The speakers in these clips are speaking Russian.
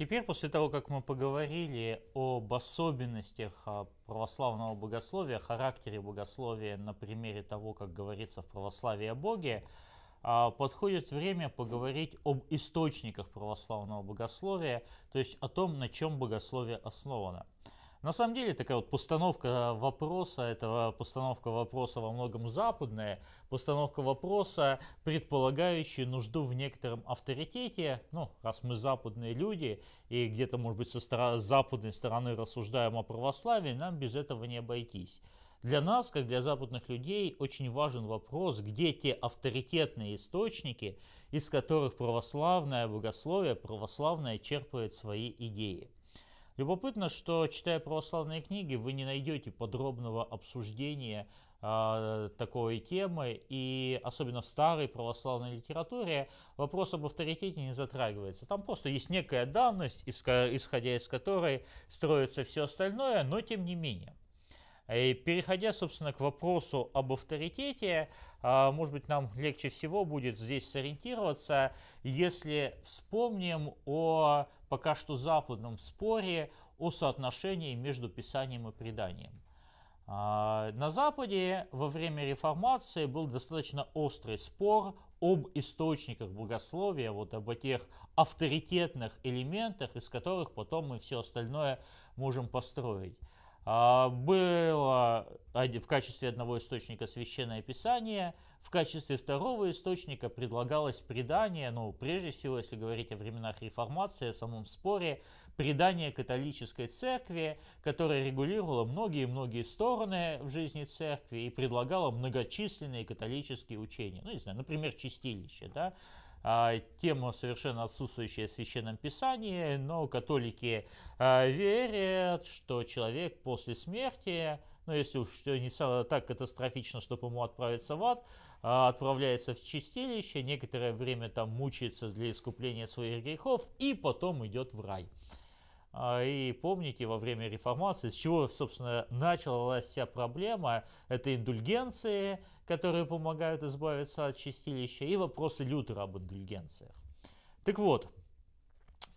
Теперь, после того, как мы поговорили об особенностях а, православного богословия, характере богословия на примере того, как говорится в православии о Боге, а, подходит время поговорить об источниках православного богословия, то есть о том, на чем богословие основано. На самом деле такая вот постановка э, вопроса, это э, постановка вопроса во многом западная, постановка вопроса, предполагающая нужду в некотором авторитете, ну, раз мы западные люди и где-то, может быть, со стороны, западной стороны рассуждаем о православии, нам без этого не обойтись. Для нас, как для западных людей, очень важен вопрос, где те авторитетные источники, из которых православное богословие, православное черпает свои идеи. Любопытно, что читая православные книги, вы не найдете подробного обсуждения э, такой темы, и особенно в старой православной литературе вопрос об авторитете не затрагивается. Там просто есть некая давность, исходя из которой строится все остальное, но тем не менее. И э, переходя, собственно, к вопросу об авторитете, а, может быть, нам легче всего будет здесь сориентироваться, если вспомним о пока что западном споре о соотношении между Писанием и преданием. А, на Западе во время реформации был достаточно острый спор об источниках богословия, вот об этих авторитетных элементах, из которых потом мы все остальное можем построить. А, было а, в качестве одного источника Священное Писание, в качестве второго источника предлагалось предание, ну, прежде всего, если говорить о временах реформации, о самом споре, предание католической церкви, которая регулировала многие-многие стороны в жизни церкви и предлагала многочисленные католические учения. Ну, не знаю, например, чистилище, да, а, тема, совершенно отсутствующая в Священном Писании, но католики а, верят, что человек после смерти, ну если уж все не так катастрофично, чтобы ему отправиться в ад, а, отправляется в чистилище, некоторое время там мучается для искупления своих грехов и потом идет в рай. А, и помните, во время реформации, с чего, собственно, началась вся проблема, это индульгенции, которые помогают избавиться от чистилища, и вопросы Лютера об индульгенциях. Так вот,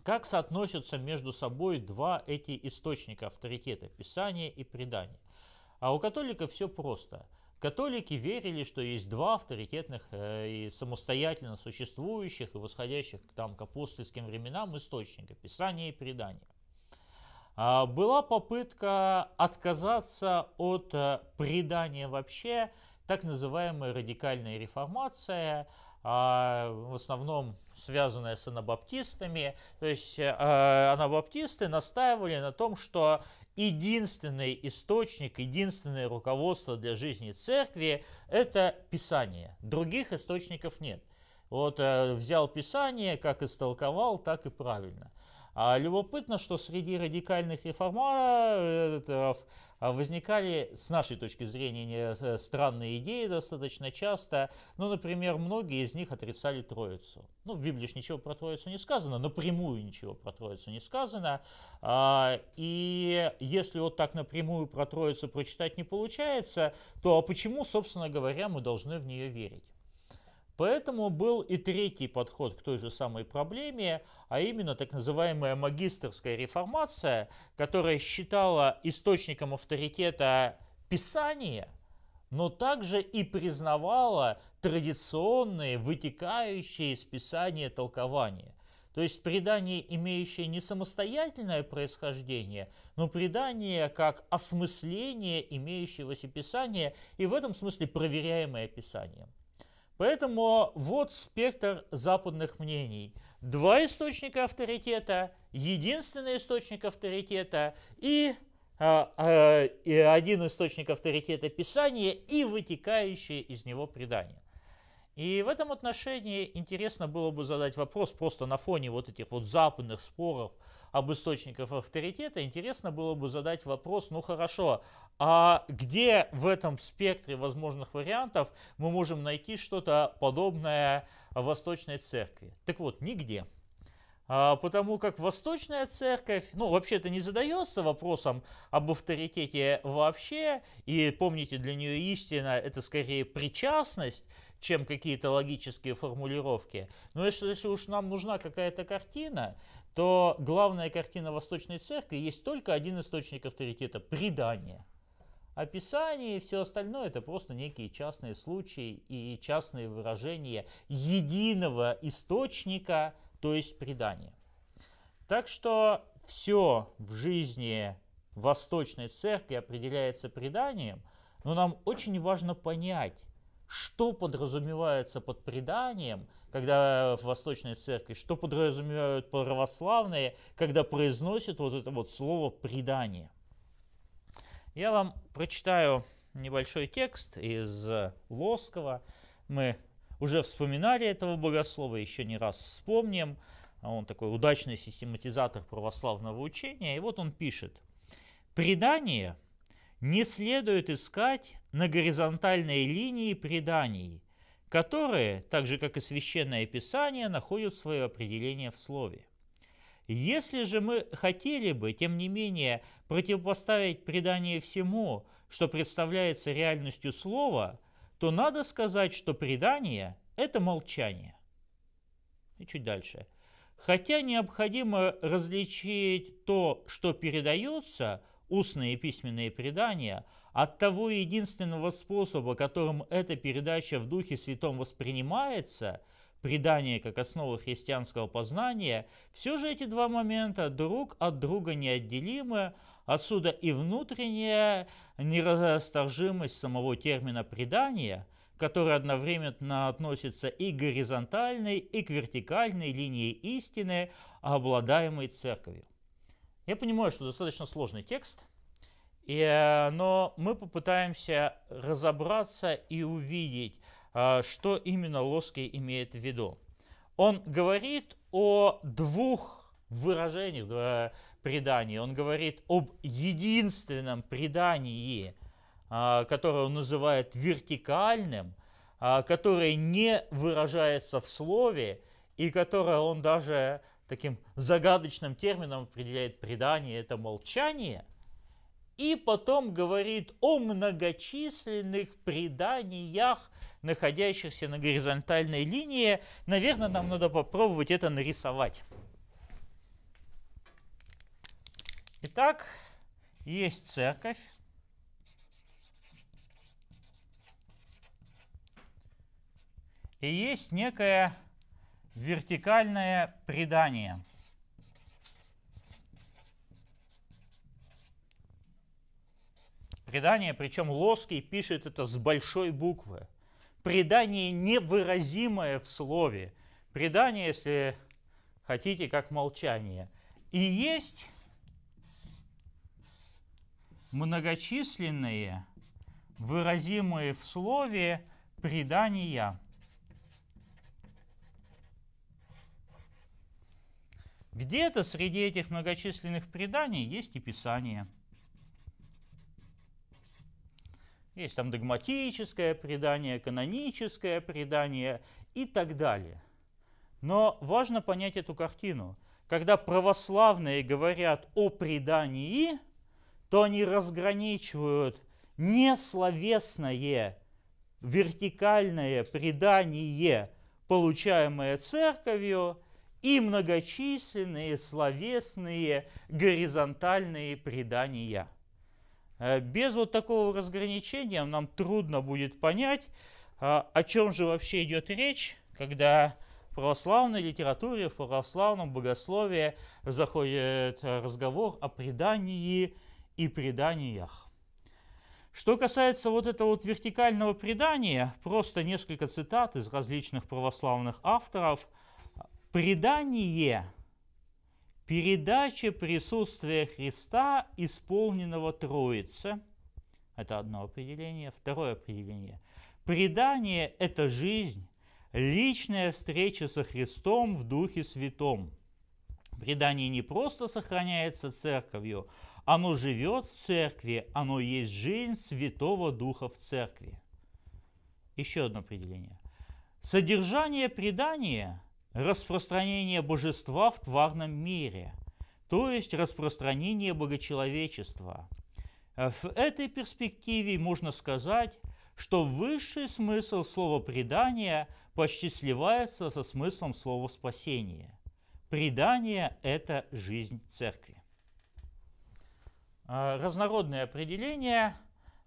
как соотносятся между собой два эти источника авторитета – Писание и Предание? А у католиков все просто. Католики верили, что есть два авторитетных э, и самостоятельно существующих и восходящих там, к апостольским временам источника – Писание и Предание. А, была попытка отказаться от э, предания вообще так называемой радикальной реформации, а, в основном связанная с анабаптистами. То есть э, а, анабаптисты настаивали на том, что единственный источник, единственное руководство для жизни церкви – это Писание. Других источников нет. Вот э, взял Писание, как истолковал, так и правильно – а любопытно, что среди радикальных реформаторов э, э, а возникали, с нашей точки зрения, э, странные идеи достаточно часто. Ну, например, многие из них отрицали Троицу. Ну, в Библии же ничего про Троицу не сказано, напрямую ничего про Троицу не сказано. А, и если вот так напрямую про Троицу прочитать не получается, то а почему, собственно говоря, мы должны в нее верить? Поэтому был и третий подход к той же самой проблеме, а именно так называемая магистрская реформация, которая считала источником авторитета Писание, но также и признавала традиционные, вытекающие из Писания толкования. То есть предание, имеющее не самостоятельное происхождение, но предание как осмысление имеющегося Писания и в этом смысле проверяемое Писанием. Поэтому вот спектр западных мнений. Два источника авторитета, единственный источник авторитета и, э, э, один источник авторитета Писания и вытекающие из него предания. И в этом отношении интересно было бы задать вопрос просто на фоне вот этих вот западных споров об источниках авторитета. Интересно было бы задать вопрос, ну хорошо, а где в этом спектре возможных вариантов мы можем найти что-то подобное Восточной Церкви? Так вот, нигде. А, потому как Восточная Церковь, ну, вообще-то не задается вопросом об авторитете вообще, и помните, для нее истина – это скорее причастность, чем какие-то логические формулировки. Но если, если уж нам нужна какая-то картина, то главная картина Восточной Церкви есть только один источник авторитета – предание. Описание и все остальное – это просто некие частные случаи и частные выражения единого источника, то есть предания. Так что все в жизни Восточной Церкви определяется преданием, но нам очень важно понять, что подразумевается под преданием, когда в Восточной Церкви, что подразумевают православные, когда произносят вот это вот слово «предание». Я вам прочитаю небольшой текст из Лоскова. Мы уже вспоминали этого богослова, еще не раз вспомним. Он такой удачный систематизатор православного учения. И вот он пишет. «Предание не следует искать на горизонтальной линии преданий, которые, так же как и Священное Писание, находят свое определение в Слове. Если же мы хотели бы, тем не менее, противопоставить предание всему, что представляется реальностью слова, то надо сказать, что предание – это молчание. И чуть дальше. Хотя необходимо различить то, что передается – устные и письменные предания от того единственного способа, которым эта передача в Духе Святом воспринимается, предание как основа христианского познания, все же эти два момента друг от друга неотделимы, отсюда и внутренняя нерасторжимость самого термина «предание», который одновременно относится и к горизонтальной, и к вертикальной линии истины, обладаемой церковью. Я понимаю, что достаточно сложный текст, и, э, но мы попытаемся разобраться и увидеть, э, что именно Лоский имеет в виду. Он говорит о двух выражениях предания. Он говорит об единственном предании, э, которое он называет вертикальным, которое не выражается в слове, и которое он даже таким загадочным термином определяет предание, это молчание, и потом говорит о многочисленных преданиях, находящихся на горизонтальной линии. Наверное, нам надо попробовать это нарисовать. Итак, есть церковь. И есть некая Вертикальное предание. Предание, причем Лоский пишет это с большой буквы. Предание невыразимое в слове. Предание, если хотите, как молчание. И есть многочисленные, выразимые в слове предания – Где-то среди этих многочисленных преданий есть и Писание. Есть там догматическое предание, каноническое предание и так далее. Но важно понять эту картину. Когда православные говорят о предании, то они разграничивают несловесное вертикальное предание, получаемое церковью, и многочисленные словесные горизонтальные предания. Э, без вот такого разграничения нам трудно будет понять, э, о чем же вообще идет речь, когда в православной литературе, в православном богословии заходит э, разговор о предании и преданиях. Что касается вот этого вот вертикального предания, просто несколько цитат из различных православных авторов – Предание – передача присутствия Христа, исполненного Троице. Это одно определение. Второе определение. Предание – это жизнь, личная встреча со Христом в Духе Святом. Предание не просто сохраняется церковью, оно живет в церкви, оно есть жизнь Святого Духа в церкви. Еще одно определение. Содержание предания – распространение божества в тварном мире, то есть распространение богочеловечества. В этой перспективе можно сказать, что высший смысл слова «предание» почти сливается со смыслом слова «спасение». Предание – это жизнь церкви. А, Разнородные определения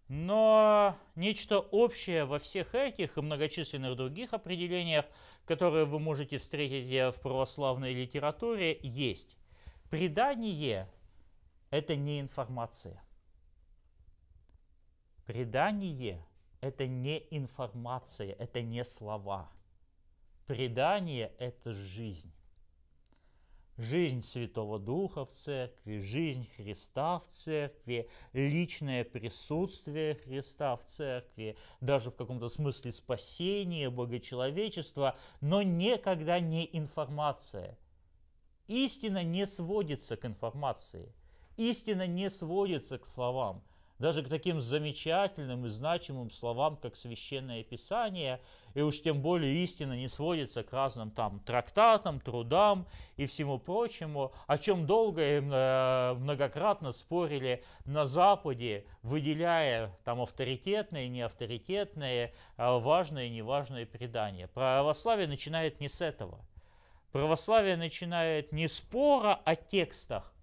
но нечто общее во всех этих и многочисленных других определениях, которые вы можете встретить в православной литературе, есть. Предание – это не информация. Предание – это не информация, это не слова. Предание – это жизнь. Жизнь Святого Духа в церкви, жизнь Христа в церкви, личное присутствие Христа в церкви, даже в каком-то смысле спасение, богочеловечество, но никогда не информация. Истина не сводится к информации, истина не сводится к словам – даже к таким замечательным и значимым словам, как Священное Писание, и уж тем более истина не сводится к разным там трактатам, трудам и всему прочему, о чем долго и э, многократно спорили на Западе, выделяя там авторитетные, неавторитетные, э, важные и неважные предания. Православие начинает не с этого. Православие начинает не спора о текстах,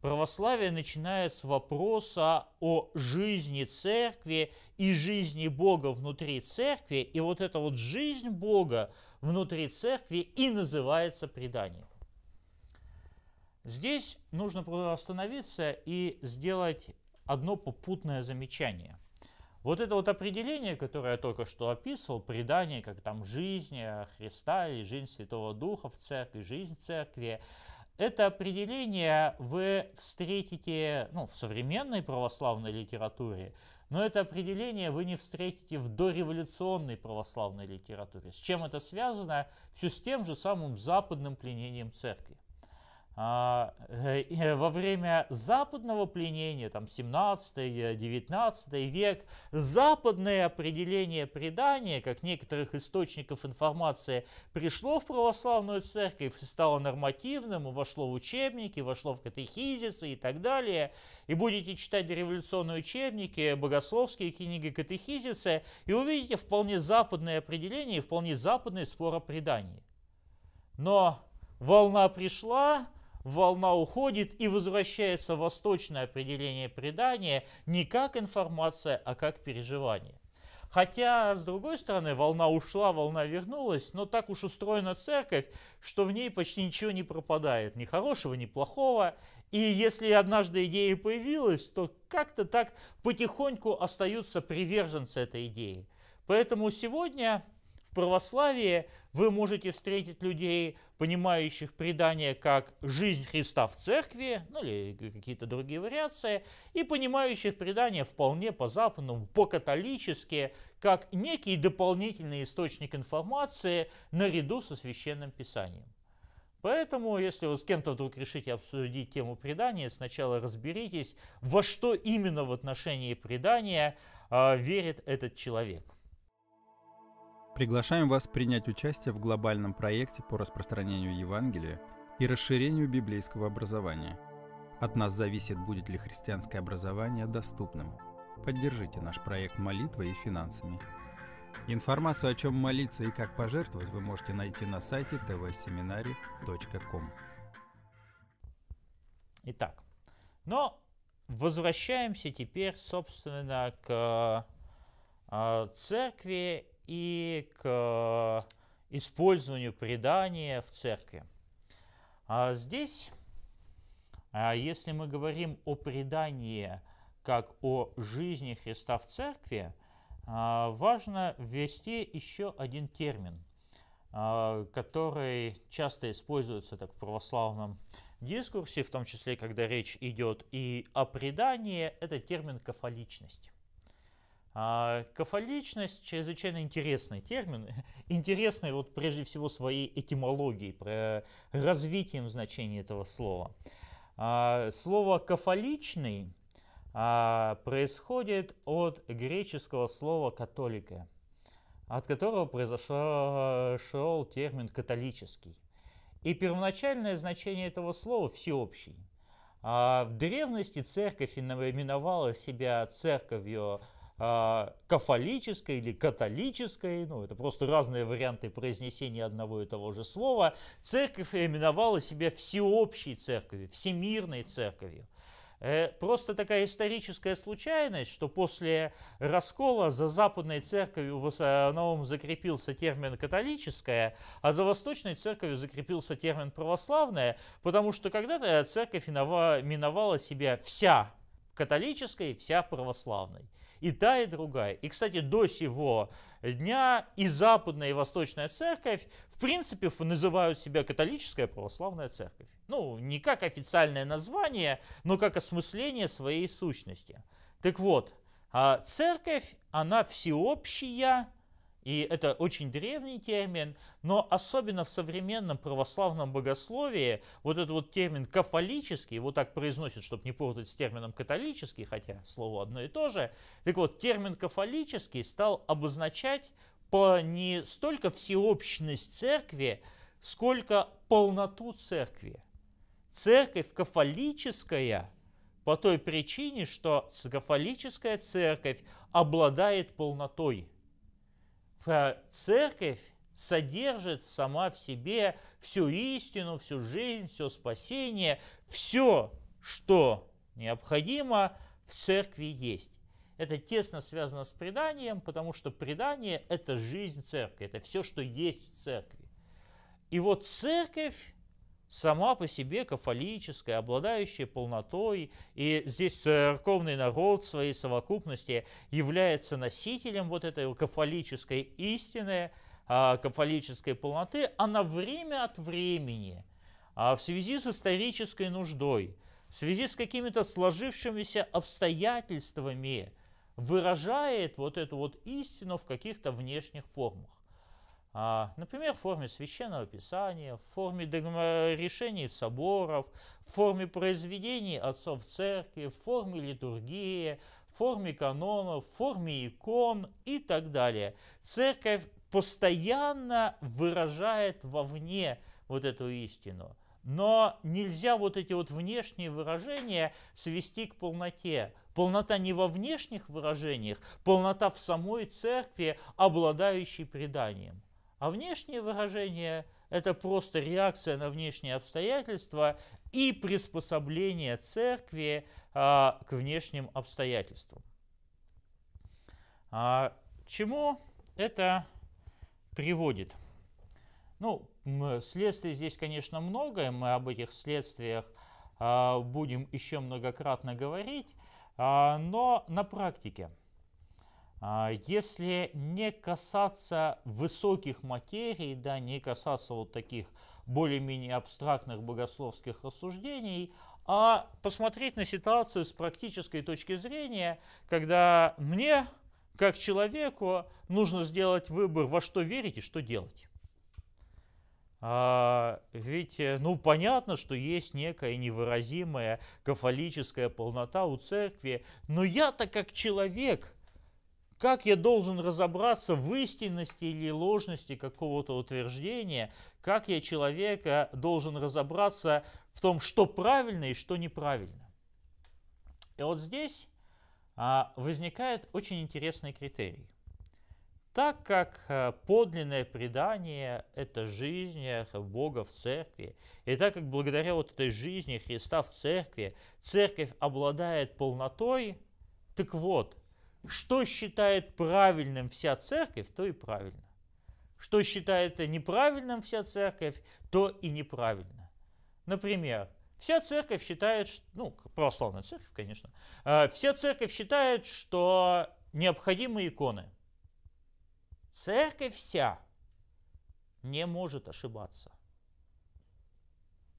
Православие начинает с вопроса о жизни церкви и жизни Бога внутри церкви. И вот эта вот жизнь Бога внутри церкви и называется преданием. Здесь нужно просто остановиться и сделать одно попутное замечание. Вот это вот определение, которое я только что описывал, предание, как там жизнь Христа или жизнь Святого Духа в церкви, жизнь церкви, это определение вы встретите ну, в современной православной литературе, но это определение вы не встретите в дореволюционной православной литературе. С чем это связано? Все с тем же самым западным пленением церкви. А, э, э, во время западного пленения, там 17-19 век, западное определение предания, как некоторых источников информации, пришло в православную церковь, стало нормативным, вошло в учебники, вошло в катехизисы и так далее. И будете читать революционные учебники, богословские книги катехизисы, и увидите вполне западное определение и вполне западный спор о предании. Но волна пришла, волна уходит и возвращается восточное определение предания не как информация, а как переживание. Хотя, с другой стороны, волна ушла, волна вернулась, но так уж устроена церковь, что в ней почти ничего не пропадает, ни хорошего, ни плохого. И если однажды идея появилась, то как-то так потихоньку остаются приверженцы этой идеи. Поэтому сегодня в православии вы можете встретить людей, понимающих предание как жизнь Христа в церкви, ну или какие-то другие вариации, и понимающих предание вполне по-западному, по-католически, как некий дополнительный источник информации наряду со священным писанием. Поэтому, если вы с кем-то вдруг решите обсудить тему предания, сначала разберитесь, во что именно в отношении предания э, верит этот человек. Приглашаем вас принять участие в глобальном проекте по распространению Евангелия и расширению библейского образования. От нас зависит, будет ли христианское образование доступным. Поддержите наш проект молитвой и финансами. Информацию, о чем молиться и как пожертвовать, вы можете найти на сайте tvseminari.com. Итак, но возвращаемся теперь, собственно, к э, церкви и к э, использованию предания в церкви. А здесь, а если мы говорим о предании как о жизни Христа в церкви, а, важно ввести еще один термин, а, который часто используется так в православном дискурсе, в том числе, когда речь идет и о предании, это термин «кафоличность». А, кафоличность, чрезвычайно интересный термин, интересный вот прежде всего своей этимологией, про развитием значения этого слова. А, слово «кафоличный» а, происходит от греческого слова «католика», от которого произошел термин «католический». И первоначальное значение этого слова – всеобщий. в древности церковь именовала себя церковью а, кафолической или католической, ну это просто разные варианты произнесения одного и того же слова, церковь именовала себя всеобщей церковью, всемирной церковью. Э, просто такая историческая случайность, что после раскола за западной церковью в основном э, закрепился термин католическая, а за восточной церковью закрепился термин православная, потому что когда-то церковь миновала себя вся католической, вся православной. И та, и другая. И, кстати, до сего дня и Западная, и Восточная Церковь, в принципе, называют себя католическая православная церковь. Ну, не как официальное название, но как осмысление своей сущности. Так вот, а церковь, она всеобщая, и это очень древний термин, но особенно в современном православном богословии вот этот вот термин «кафолический», вот так произносят, чтобы не путать с термином «католический», хотя слово одно и то же. Так вот, термин «кафолический» стал обозначать по не столько всеобщность церкви, сколько полноту церкви. Церковь кафолическая по той причине, что кафолическая церковь обладает полнотой церковь содержит сама в себе всю истину, всю жизнь, все спасение, все, что необходимо, в церкви есть. Это тесно связано с преданием, потому что предание – это жизнь церкви, это все, что есть в церкви. И вот церковь сама по себе кафолическая, обладающая полнотой, и здесь церковный народ в своей совокупности является носителем вот этой кафолической истины, а, кафолической полноты, а на время от времени а, в связи с исторической нуждой, в связи с какими-то сложившимися обстоятельствами выражает вот эту вот истину в каких-то внешних формах. А, например, в форме священного писания, в форме решений соборов, в форме произведений отцов церкви, в форме литургии, в форме канонов, в форме икон и так далее. Церковь постоянно выражает вовне вот эту истину. Но нельзя вот эти вот внешние выражения свести к полноте. Полнота не во внешних выражениях, полнота в самой церкви, обладающей преданием. А внешнее выражение – это просто реакция на внешние обстоятельства и приспособление церкви а, к внешним обстоятельствам. А, чему это приводит? Ну, следствий здесь, конечно, многое, мы об этих следствиях а, будем еще многократно говорить, а, но на практике а, если не касаться высоких материй, да, не касаться вот таких более-менее абстрактных богословских рассуждений, а посмотреть на ситуацию с практической точки зрения, когда мне, как человеку, нужно сделать выбор, во что верить и что делать. А, ведь, э, ну, понятно, что есть некая невыразимая кафолическая полнота у церкви, но я-то как человек – как я должен разобраться в истинности или ложности какого-то утверждения? Как я человека должен разобраться в том, что правильно и что неправильно? И вот здесь а, возникает очень интересный критерий. Так как а, подлинное предание – это жизнь Бога в церкви, и так как благодаря вот этой жизни Христа в церкви, церковь обладает полнотой, так вот – что считает правильным вся церковь, то и правильно. Что считает неправильным вся церковь, то и неправильно. Например, вся церковь считает, ну, православная церковь, конечно, э, вся церковь считает, что необходимы иконы. Церковь вся не может ошибаться.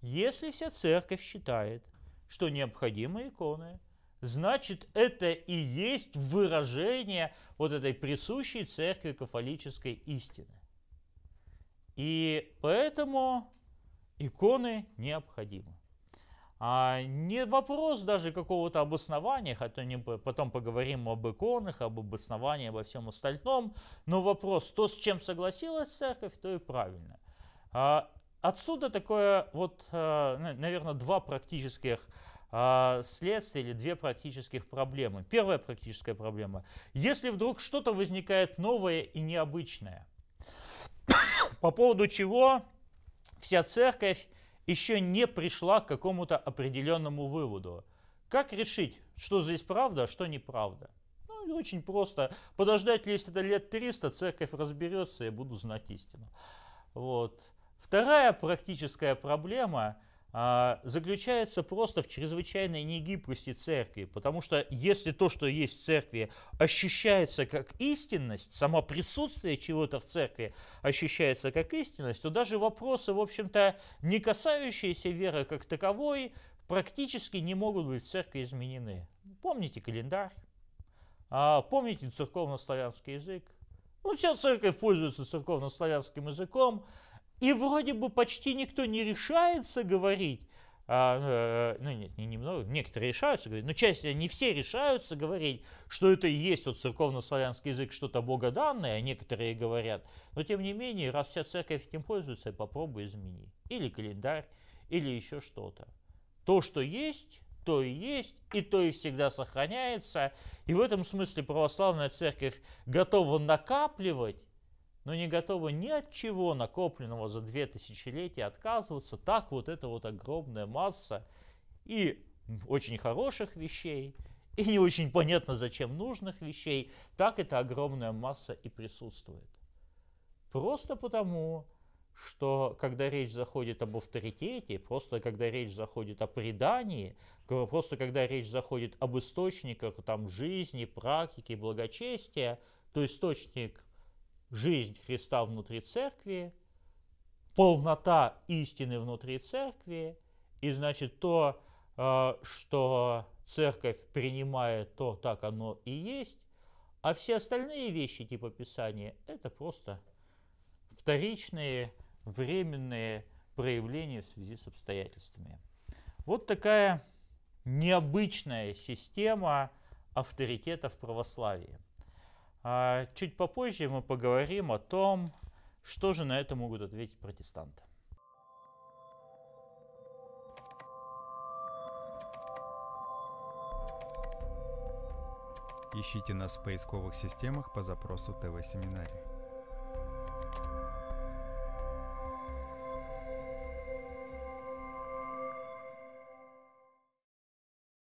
Если вся церковь считает, что необходимы иконы, Значит, это и есть выражение вот этой присущей церкви кафолической истины. И поэтому иконы необходимы. А не вопрос даже какого-то обоснования, хотя не, потом поговорим об иконах, об обосновании, обо всем остальном, но вопрос, то, с чем согласилась церковь, то и правильно. А, отсюда такое вот, а, наверное, два практических а, следствие или две практических проблемы. Первая практическая проблема. Если вдруг что-то возникает новое и необычное, по поводу чего вся церковь еще не пришла к какому-то определенному выводу. Как решить, что здесь правда, а что неправда? Ну, очень просто. Подождать, если это лет 300, церковь разберется, я буду знать истину. Вот. Вторая практическая проблема – а, заключается просто в чрезвычайной негибкости церкви, потому что если то, что есть в церкви, ощущается как истинность, само присутствие чего-то в церкви ощущается как истинность, то даже вопросы, в общем-то, не касающиеся веры как таковой, практически не могут быть в церкви изменены. Помните календарь, а, помните церковно-славянский язык, ну, вся церковь пользуется церковно-славянским языком, и вроде бы почти никто не решается говорить, а, э, э, ну нет, не немного, некоторые решаются говорить, но часть, не все решаются говорить, что это и есть вот церковно-славянский язык что-то богоданное, а некоторые говорят, но тем не менее, раз вся церковь этим пользуется, попробуй измени. Или календарь, или еще что-то. То, что есть, то и есть, и то и всегда сохраняется. И в этом смысле православная церковь готова накапливать но не готовы ни от чего накопленного за две тысячелетия отказываться. Так вот эта вот огромная масса и очень хороших вещей, и не очень понятно зачем нужных вещей, так эта огромная масса и присутствует. Просто потому, что когда речь заходит об авторитете, просто когда речь заходит о предании, просто когда речь заходит об источниках там, жизни, практики, благочестия, то источник жизнь Христа внутри церкви, полнота истины внутри церкви, и значит то, э, что церковь принимает, то так оно и есть, а все остальные вещи типа Писания – это просто вторичные, временные проявления в связи с обстоятельствами. Вот такая необычная система авторитета в православии – а чуть попозже мы поговорим о том, что же на это могут ответить протестанты. Ищите нас в поисковых системах по запросу ТВ-семинария.